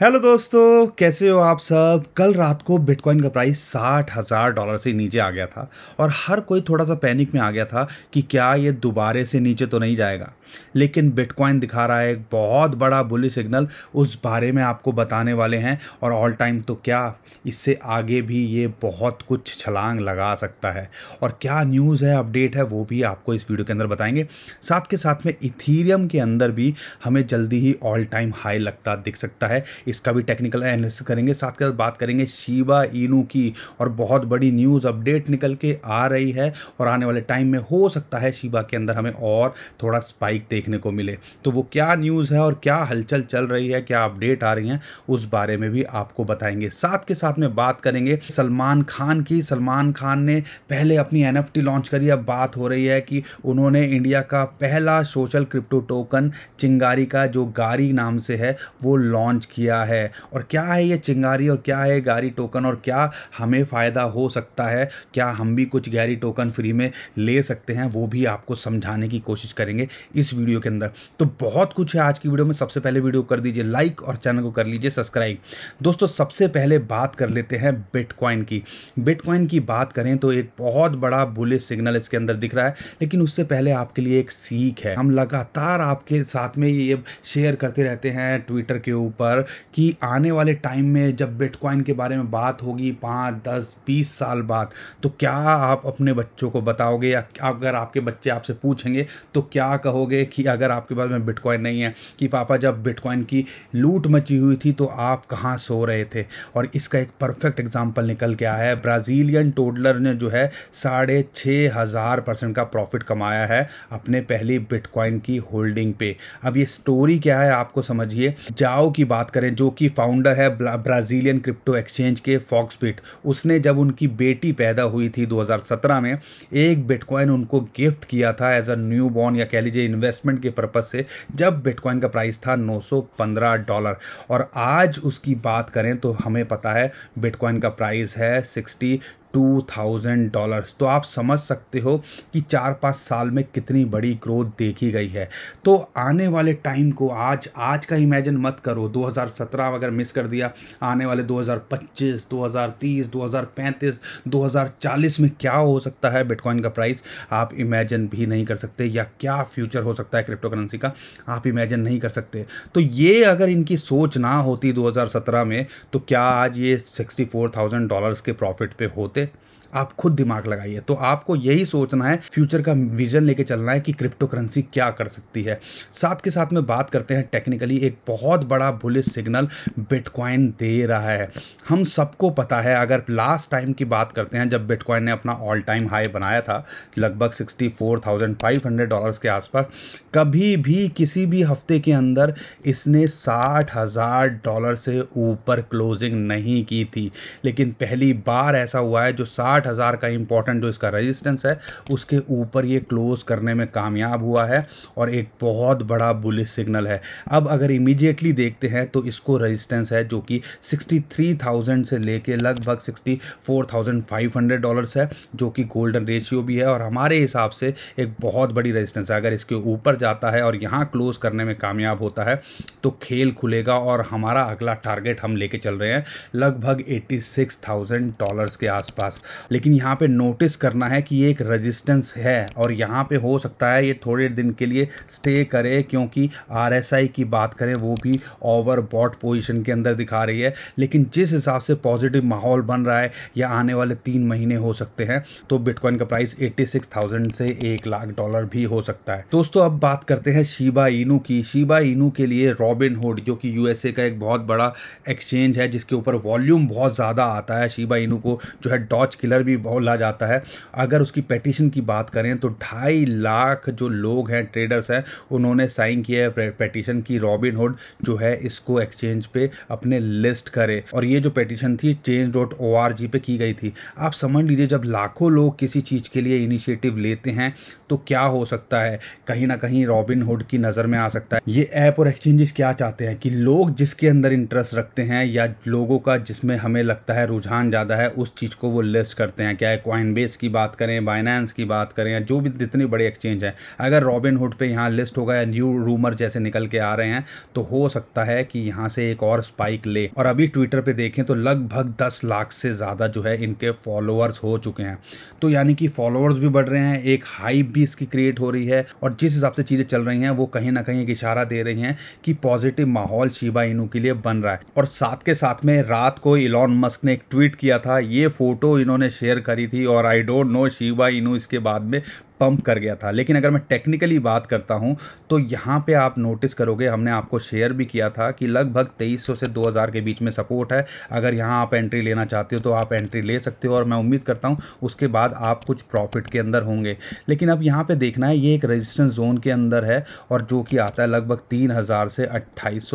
hello दोस्तों कैसे हो आप सब कल रात को बिटकॉइन का प्राइस साठ हज़ार डॉलर से नीचे आ गया था और हर कोई थोड़ा सा पैनिक में आ गया था कि क्या ये दोबारे से नीचे तो नहीं जाएगा लेकिन बिटकॉइन दिखा रहा है एक बहुत बड़ा बुली सिग्नल उस बारे में आपको बताने वाले हैं और ऑल टाइम तो क्या इससे आगे भी ये बहुत कुछ छलांग लगा सकता है और क्या न्यूज़ है अपडेट है वो भी आपको इस वीडियो के अंदर बताएंगे साथ के साथ में इथीरियम के अंदर भी हमें जल्दी ही ऑल टाइम हाई लगता दिख सकता है इसका भी टेक्निकल एनालिसिस करेंगे साथ के साथ बात करेंगे शिवा इनू की और बहुत बड़ी न्यूज़ अपडेट निकल के आ रही है और आने वाले टाइम में हो सकता है शिवा के अंदर हमें और थोड़ा स्पाइक देखने को मिले तो वो क्या न्यूज़ है और क्या हलचल चल रही है क्या अपडेट आ रही हैं उस बारे में भी आपको बताएंगे साथ के साथ में बात करेंगे सलमान खान की सलमान खान ने पहले अपनी एन लॉन्च करी अब बात हो रही है कि उन्होंने इंडिया का पहला सोशल क्रिप्टो टोकन चिंगारी का जो गारी नाम से है वो लॉन्च किया क्या है और क्या है ये चिंगारी और क्या है गारी टोकन और क्या हमें फ़ायदा हो सकता है क्या हम भी कुछ गारी टोकन फ्री में ले सकते हैं वो भी आपको समझाने की कोशिश करेंगे इस वीडियो के अंदर तो बहुत कुछ है आज की वीडियो में सबसे पहले वीडियो कर दीजिए लाइक और चैनल को कर लीजिए सब्सक्राइब दोस्तों सबसे पहले बात कर लेते हैं बिटकॉइन की बिटकॉइन की बात करें तो एक बहुत बड़ा बुलिस सिग्नल इसके अंदर दिख रहा है लेकिन उससे पहले आपके लिए एक सीख है हम लगातार आपके साथ में ये शेयर करते रहते हैं ट्विटर के ऊपर कि आने वाले टाइम में जब बिटकॉइन के बारे में बात होगी पाँच दस बीस साल बाद तो क्या आप अपने बच्चों को बताओगे या अगर आपके बच्चे आपसे पूछेंगे तो क्या कहोगे कि अगर आपके पास में बिटकॉइन नहीं है कि पापा जब बिटकॉइन की लूट मची हुई थी तो आप कहाँ सो रहे थे और इसका एक परफेक्ट एग्जाम्पल निकल के आया है ब्राज़ीलियन टोडलर ने जो है साढ़े छः हज़ार परसेंट का प्रॉफिट कमाया है अपने पहली बिटकॉइन की होल्डिंग पे अब ये स्टोरी क्या है आपको समझिए जाओ की बात करें जो कि फाउंडर है ब्राज़ीलियन क्रिप्टो एक्सचेंज के फॉक्सपिट उसने जब उनकी बेटी पैदा हुई थी 2017 में एक बिटकॉइन उनको गिफ्ट किया था एज अ न्यू बॉर्न या कह लीजिए इन्वेस्टमेंट के पर्पज़ से जब बिटकॉइन का प्राइस था 915 डॉलर और आज उसकी बात करें तो हमें पता है बिटकॉइन का प्राइस है सिक्सटी टू थाउजेंड डॉलर्स तो आप समझ सकते हो कि चार पाँच साल में कितनी बड़ी ग्रोथ देखी गई है तो आने वाले टाइम को आज आज का इमेजिन मत करो 2017 अगर मिस कर दिया आने वाले 2025 2030 2035 2040 में क्या हो सकता है बिटकॉइन का प्राइस आप इमेजिन भी नहीं कर सकते या क्या फ्यूचर हो सकता है क्रिप्टो करेंसी का आप इमेजिन नहीं कर सकते तो ये अगर इनकी सोच ना होती दो में तो क्या आज ये सिक्सटी डॉलर्स के प्रॉफिट पे होते आप खुद दिमाग लगाइए तो आपको यही सोचना है फ्यूचर का विजन लेके चलना है कि क्रिप्टो करेंसी क्या कर सकती है साथ के साथ में बात करते हैं टेक्निकली एक बहुत बड़ा बुलिस सिग्नल बिटकॉइन दे रहा है हम सबको पता है अगर लास्ट टाइम की बात करते हैं जब बिटकॉइन ने अपना ऑल टाइम हाई बनाया था लगभग हंड्रेड डॉलर्स के आसपास कभी भी किसी भी हफ्ते के अंदर इसने साठ हज़ार डॉलर से ऊपर क्लोजिंग नहीं की थी लेकिन पहली बार ऐसा हुआ है जो साठ साठ हज़ार का इंपॉर्टेंट जो इसका रेजिस्टेंस है उसके ऊपर ये क्लोज करने में कामयाब हुआ है और एक बहुत बड़ा बुलिस सिग्नल है अब अगर इमीडिएटली देखते हैं तो इसको रेजिस्टेंस है जो कि 63,000 से लेके लगभग 64,500 डॉलर्स है जो कि गोल्डन रेशियो भी है और हमारे हिसाब से एक बहुत बड़ी रेजिस्टेंस है अगर इसके ऊपर जाता है और यहाँ क्लोज करने में कामयाब होता है तो खेल खुलेगा और हमारा अगला टारगेट हम लेके चल रहे हैं लगभग 86,000 डॉलर्स के आसपास लेकिन यहाँ पे नोटिस करना है कि ये एक रेजिस्टेंस है और यहाँ पे हो सकता है ये थोड़े दिन के लिए स्टे करे क्योंकि आर की बात करें वो भी ओवर बॉट पोजिशन के अंदर दिखा रही है लेकिन जिस हिसाब से पॉजिटिव माहौल बन रहा है या आने वाले तीन महीने हो सकते हैं तो बिटकॉइन का प्राइस एट्टी से एक लाख डॉलर भी हो सकता है दोस्तों अब बात करते हैं शिबा इनू की शिबा इनू के लिए रॉबिन हुड जो कि यूएसए का एक बहुत बड़ा एक्सचेंज है जिसके ऊपर वॉल्यूम बहुत ज़्यादा आता है शिबा इनू को जो है डॉच किलर अंदर भी बहुत ला जाता है अगर उसकी पेटिशन की बात करें तो ढाई लाख जो लोग हैं ट्रेडर्स हैं उन्होंने साइन किया है पेटिशन की रॉबिन हुड जो है इसको एक्सचेंज पे अपने लिस्ट करे और ये जो पेटिशन थी change dot O R G पे की गई थी आप समझ लीजिए जब लाखों लोग किसी चीज़ के लिए इनिशिएटिव लेते हैं तो क्या हो सकता है कहीं ना कहीं रॉबिन हुड की नज़र में आ सकता है ये ऐप और एक्सचेंजेस क्या चाहते हैं कि लोग जिसके अंदर इंटरेस्ट रखते हैं या लोगों का जिसमें हमें लगता है रुझान ज़्यादा है उस चीज़ को वो लिस्ट कर करते हैं क्या क्वाइन बेस की बात करें बाइनेंस की बात करें या जो भी जितने बड़े एक्सचेंज हैं अगर रॉबिनहुड पे यहाँ लिस्ट होगा या न्यू रूमर जैसे निकल के आ रहे हैं तो हो सकता है कि यहाँ से एक और स्पाइक ले और अभी ट्विटर पर देखें तो लगभग दस लाख से ज़्यादा जो है इनके फॉलोअर्स हो चुके हैं तो यानी कि फॉलोअर्स भी बढ़ रहे हैं एक हाइप भी इसकी क्रिएट हो रही है और जिस हिसाब से चीज़ें चल रही हैं वो कहीं ना कहीं एक इशारा दे रही हैं कि पॉजिटिव माहौल शिबा इनू के लिए बन रहा है और साथ के साथ में रात को इलॉन मस्क ने एक ट्वीट किया था ये फोटो इन्होंने शेयर करी थी और आई डोंट नो शिवा इनू इसके बाद में पंप कर गया था लेकिन अगर मैं टेक्निकली बात करता हूँ तो यहाँ पे आप नोटिस करोगे हमने आपको शेयर भी किया था कि लगभग 2300 से 2000 के बीच में सपोर्ट है अगर यहाँ आप एंट्री लेना चाहते हो तो आप एंट्री ले सकते हो और मैं उम्मीद करता हूँ उसके बाद आप कुछ प्रॉफिट के अंदर होंगे लेकिन अब यहाँ पर देखना है ये एक रजिस्टेंस जोन के अंदर है और जो कि आता है लगभग तीन से अट्ठाईस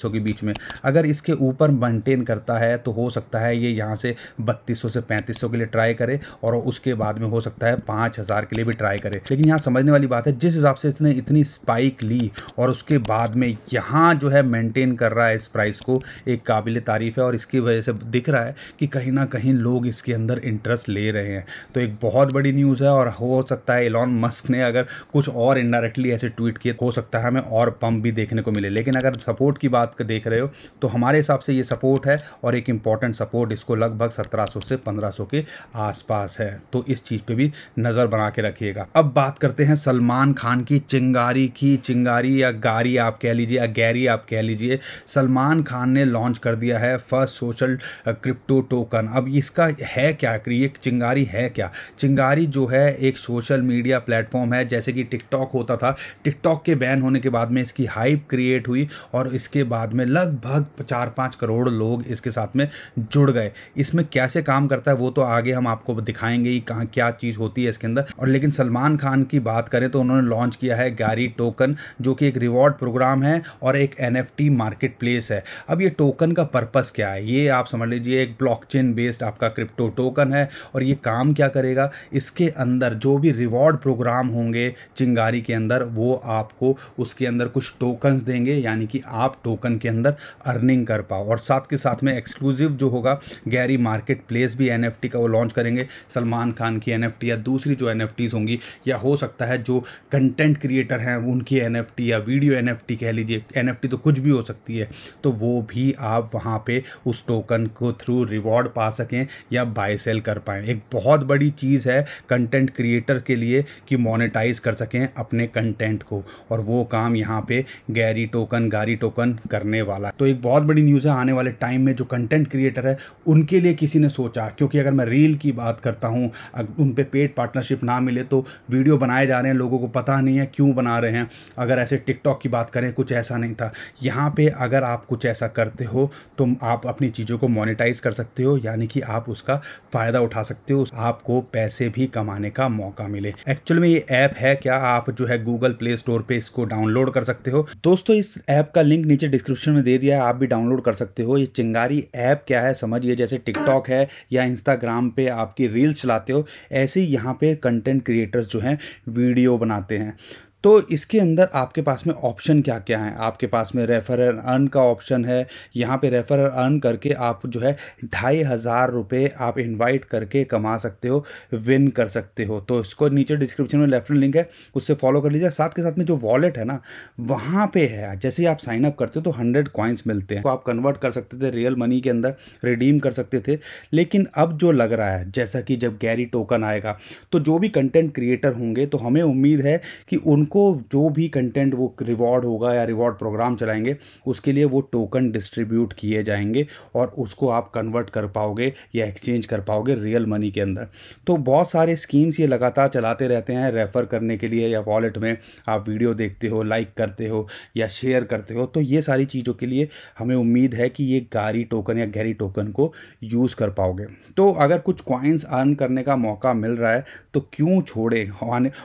सौ के बीच में अगर इसके ऊपर मेंटेन करता है तो हो सकता है ये यहाँ से बत्तीस से पैंतीस के लिए ट्राई करे और उसके बाद में हो सकता है पाँच के लिए भी ट्राई करे लेकिन यहाँ समझने वाली बात है जिस हिसाब से इसने इतनी स्पाइक ली और उसके बाद में यहाँ जो है मेंटेन कर रहा है इस प्राइस को एक काबिल तारीफ़ है और इसकी वजह से दिख रहा है कि कहीं ना कहीं लोग इसके अंदर इंटरेस्ट ले रहे हैं तो एक बहुत बड़ी न्यूज़ है और हो सकता है एलॉन मस्क ने अगर कुछ और इनडायरेक्टली ऐसे ट्वीट किए हो सकता है हमें और पम्प भी देखने को मिले लेकिन अगर सपोर्ट की बात देख रहे हो तो हमारे हिसाब से ये सपोर्ट है और एक इम्पॉर्टेंट सपोर्ट इसको लगभग सत्रह से पंद्रह के आसपास है तो इस चीज़ पर भी नज़र बना के रखिए लगेगा अब बात करते हैं सलमान खान की चिंगारी की चिंगारी या गारी आप कह लीजिए या गैरी आप कह लीजिए सलमान खान ने लॉन्च कर दिया है फर्स्ट सोशल क्रिप्टो टोकन अब इसका है क्या ये चिंगारी है क्या चिंगारी जो है एक सोशल मीडिया प्लेटफॉर्म है जैसे कि टिकटॉक होता था टिकटॉक के बैन होने के बाद में इसकी हाइप क्रिएट हुई और इसके बाद में लगभग चार पाँच करोड़ लोग इसके साथ में जुड़ गए इसमें कैसे काम करता है वो तो आगे हम आपको दिखाएंगे ही कहाँ क्या चीज़ होती है इसके अंदर और लेकिन सलमान खान की बात करें तो उन्होंने लॉन्च किया है गैरी टोकन जो कि एक रिवॉर्ड प्रोग्राम है और एक एन मार्केट प्लेस है अब ये टोकन का पर्पज़ क्या है ये आप समझ लीजिए एक ब्लॉकचेन बेस्ड आपका क्रिप्टो टोकन है और ये काम क्या करेगा इसके अंदर जो भी रिवॉर्ड प्रोग्राम होंगे चिंगारी के अंदर वो आपको उसके अंदर कुछ टोकन्स देंगे यानी कि आप टोकन के अंदर अर्निंग कर पाओ और साथ के साथ में एक्सक्लूसिव जो होगा गैरी मार्केट प्लेस भी एन का वो लॉन्च करेंगे सलमान खान की एन या दूसरी जो एन होंगी होंगी या हो सकता है जो कंटेंट क्रिएटर हैं उनकी एन या वीडियो एन कह लीजिए एन तो कुछ भी हो सकती है तो वो भी आप वहाँ पे उस टोकन को थ्रू रिवॉर्ड पा सकें या बाय सेल कर पाएँ एक बहुत बड़ी चीज़ है कंटेंट क्रिएटर के लिए कि मोनेटाइज कर सकें अपने कंटेंट को और वो काम यहाँ पे गैरी टोकन गारी टोकन करने वाला तो एक बहुत बड़ी न्यूज़ है आने वाले टाइम में जो कंटेंट क्रिएटर है उनके लिए किसी ने सोचा क्योंकि अगर मैं रील की बात करता हूँ उन पर पे पेड पार्टनरशिप ना मिले तो तो वीडियो बनाए जा रहे हैं लोगों को पता नहीं है क्यों बना रहे हैं अगर ऐसे टिकटॉक की बात करें कुछ ऐसा नहीं था यहाँ पे अगर आप कुछ ऐसा करते हो तो आप अपनी चीज़ों को मोनिटाइज कर सकते हो यानी कि आप उसका फ़ायदा उठा सकते हो आपको पैसे भी कमाने का मौका मिले एक्चुअल में ये ऐप है क्या आप जो है गूगल प्ले स्टोर पर इसको डाउनलोड कर सकते हो दोस्तों इस ऐप का लिंक नीचे डिस्क्रिप्शन में दे दिया है आप भी डाउनलोड कर सकते हो ये चिंगारी ऐप क्या है समझिए जैसे टिकटॉक है या इंस्टाग्राम पे आपकी रील्स चलाते हो ऐसे यहाँ पे कंटेंट क्रिएट क्रिएटर्स जो हैं वीडियो बनाते हैं तो इसके अंदर आपके पास में ऑप्शन क्या क्या हैं आपके पास में रेफर अर्न का ऑप्शन है यहाँ पे रेफर अर्न करके आप जो है ढाई हज़ार रुपये आप इनवाइट करके कमा सकते हो विन कर सकते हो तो इसको नीचे डिस्क्रिप्शन में लेफ्ट लिंक है उससे फॉलो कर लीजिए साथ के साथ में जो वॉलेट है ना वहाँ पर है जैसे ही आप साइन अप करते हो तो हंड्रेड कॉइन्स मिलते हैं तो आप कन्वर्ट कर सकते थे रियल मनी के अंदर रिडीम कर सकते थे लेकिन अब जो लग रहा है जैसा कि जब गैरी टोकन आएगा तो जो भी कंटेंट क्रिएटर होंगे तो हमें उम्मीद है कि उन उनको जो भी कंटेंट वो रिवॉर्ड होगा या रिवॉर्ड प्रोग्राम चलाएंगे उसके लिए वो टोकन डिस्ट्रीब्यूट किए जाएंगे और उसको आप कन्वर्ट कर पाओगे या एक्सचेंज कर पाओगे रियल मनी के अंदर तो बहुत सारे स्कीम्स ये लगातार चलाते रहते हैं रेफ़र करने के लिए या वॉलेट में आप वीडियो देखते हो लाइक करते हो या शेयर करते हो तो ये सारी चीज़ों के लिए हमें उम्मीद है कि ये गारी टोकन या गहरी टोकन को यूज़ कर पाओगे तो अगर कुछ कॉइन्स अर्न करने का मौका मिल रहा है तो क्यों छोड़े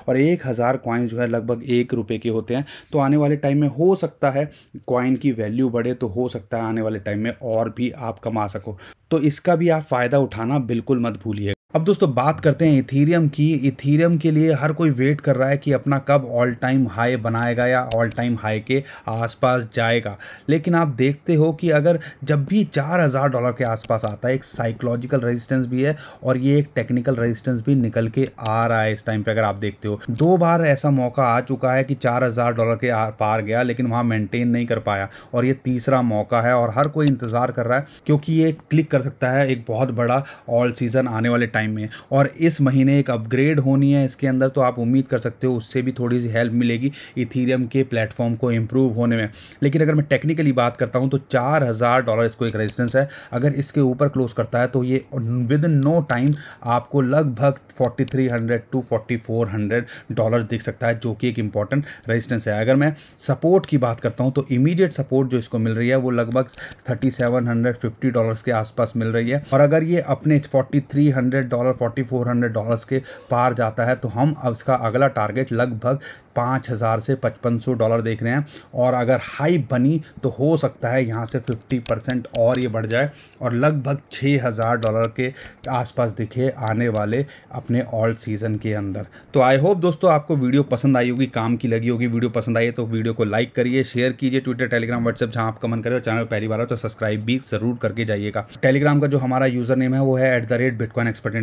और एक हज़ार कॉइन्स जो है लगभग लगभग एक रुपये के होते हैं तो आने वाले टाइम में हो सकता है कॉइन की वैल्यू बढ़े तो हो सकता है आने वाले टाइम में और भी आप कमा सको तो इसका भी आप फ़ायदा उठाना बिल्कुल मत भूलिए अब दोस्तों बात करते हैं इथीरियम की इथीरियम के लिए हर कोई वेट कर रहा है कि अपना कब ऑल टाइम हाई बनाएगा या ऑल टाइम हाई के आसपास जाएगा लेकिन आप देखते हो कि अगर जब भी चार हज़ार डॉलर के आसपास आता है एक साइकोलॉजिकल रेजिस्टेंस भी है और ये एक टेक्निकल रेजिस्टेंस भी निकल के आ रहा है इस टाइम पर अगर आप देखते हो दो बार ऐसा मौका आ चुका है कि चार डॉलर के पार गया लेकिन वहाँ मेनटेन नहीं कर पाया और ये तीसरा मौका है और हर कोई इंतज़ार कर रहा है क्योंकि ये क्लिक कर सकता है एक बहुत बड़ा ऑल सीज़न आने वाले टाइम टाइम में और इस महीने एक अपग्रेड होनी है इसके अंदर तो आप उम्मीद कर सकते हो उससे भी थोड़ी सी हेल्प मिलेगी इथीरियम के प्लेटफॉर्म को इम्प्रूव होने में लेकिन अगर मैं टेक्निकली बात करता हूँ तो चार हज़ार डॉलर इसको एक रेजिस्टेंस है अगर इसके ऊपर क्लोज करता है तो ये विद इन नो टाइम आपको लगभग 4300 टू 4400 डॉलर दिख सकता है जो कि एक इंपॉर्टेंट रेजिस्टेंस है अगर मैं सपोर्ट की बात करता हूँ तो इमीडिएट सपोर्ट जो इसको मिल रही है वो लगभग thirty seven hundred fifty dollar के आसपास मिल रही है और अगर ये अपने forty three hundred dollar forty four hundred dollars के पार जाता है तो हम अब इसका अगला टारगेट लगभग पाँच हज़ार से पचपन सौ डॉलर देख रहे हैं और अगर हाई बनी तो हो सकता है यहाँ से फिफ्टी परसेंट और ये बढ़ जाए और लगभग छः हज़ार डॉलर के आसपास दिखे आने वाले अपने ऑल सीज़न के अंदर तो आई होप दोस्तों आपको वीडियो पसंद आई होगी काम की लगी होगी वीडियो पसंद आई तो वीडियो को लाइक करिए शेयर कीजिए ट्विटर टेलीग्राम व्हाट्सएप जहाँ आप कमेंट करें और चैनल पहली बार हो तो सब्सक्राइब भी ज़रूर करके जाइएगा टेलीग्राम का जो हमारा यूज़र नेम है वो है एट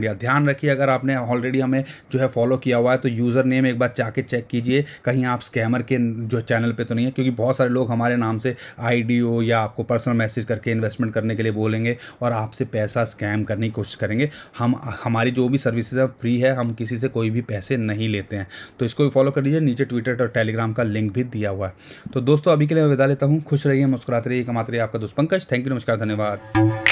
इंडिया ध्यान रखिए अगर आपने ऑलरेडी हमें जो है फॉलो किया हुआ है तो यूज़र नेम एक बार जाके चेक कीजिए कहीं आप स्कैमर के जो चैनल पर तो नहीं है क्योंकि बहुत सारे लोग हमारे नाम से आई या आपको पर्सनल मैसेज करके इन्वेस्टमेंट करने के लिए बोलेंगे और आपसे पैसा स्कैम करने की कोशिश करेंगे हम हमारी जो भी सर्विसेज है फ्री है हम किसी से कोई भी पैसे नहीं लेते हैं तो इसको भी फॉलो कर लीजिए नीचे ट्विटर और टेलीग्राम का लिंक भी दिया हुआ है तो दोस्तों अभी के लिए मैं विदा लेता हूँ खुश रहिए मुस्कुराते रहिए कमाते रहिए आपका दोस्त पंकज थैंक यू नमस्कार धन्यवाद